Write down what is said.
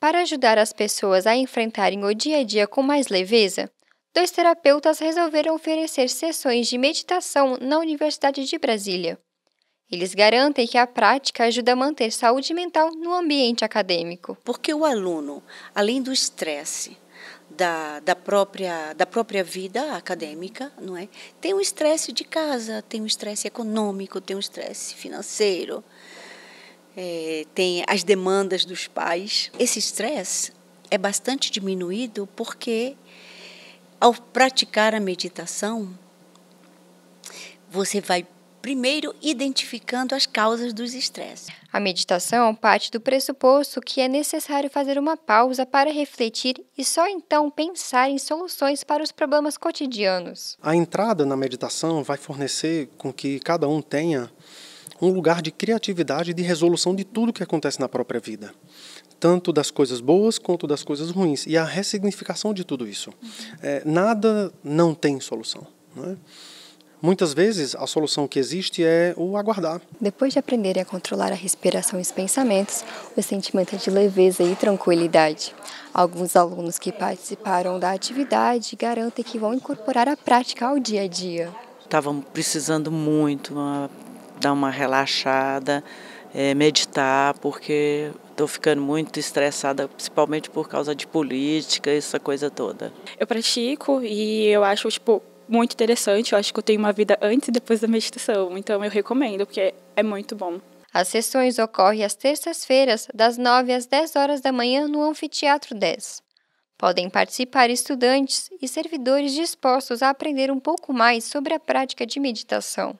Para ajudar as pessoas a enfrentarem o dia a dia com mais leveza, dois terapeutas resolveram oferecer sessões de meditação na Universidade de Brasília. Eles garantem que a prática ajuda a manter saúde mental no ambiente acadêmico. Porque o aluno, além do estresse, da, da, própria, da própria vida acadêmica, não é? Tem o estresse de casa, tem o estresse econômico, tem o estresse financeiro, é, tem as demandas dos pais. Esse estresse é bastante diminuído porque, ao praticar a meditação, você vai primeiro identificando as causas dos estresses. A meditação parte do pressuposto que é necessário fazer uma pausa para refletir e só então pensar em soluções para os problemas cotidianos. A entrada na meditação vai fornecer com que cada um tenha um lugar de criatividade e de resolução de tudo que acontece na própria vida, tanto das coisas boas quanto das coisas ruins, e a ressignificação de tudo isso. É, nada não tem solução. Não é? Muitas vezes a solução que existe é o aguardar. Depois de aprenderem a controlar a respiração e os pensamentos, o sentimento é de leveza e tranquilidade. Alguns alunos que participaram da atividade garantem que vão incorporar a prática ao dia a dia. Estavam precisando muito, uma dar uma relaxada, é, meditar, porque estou ficando muito estressada, principalmente por causa de política, essa coisa toda. Eu pratico e eu acho, tipo, muito interessante. Eu acho que eu tenho uma vida antes e depois da meditação, então eu recomendo, porque é muito bom. As sessões ocorrem às terças-feiras, das 9 às 10 horas da manhã, no Anfiteatro 10. Podem participar estudantes e servidores dispostos a aprender um pouco mais sobre a prática de meditação.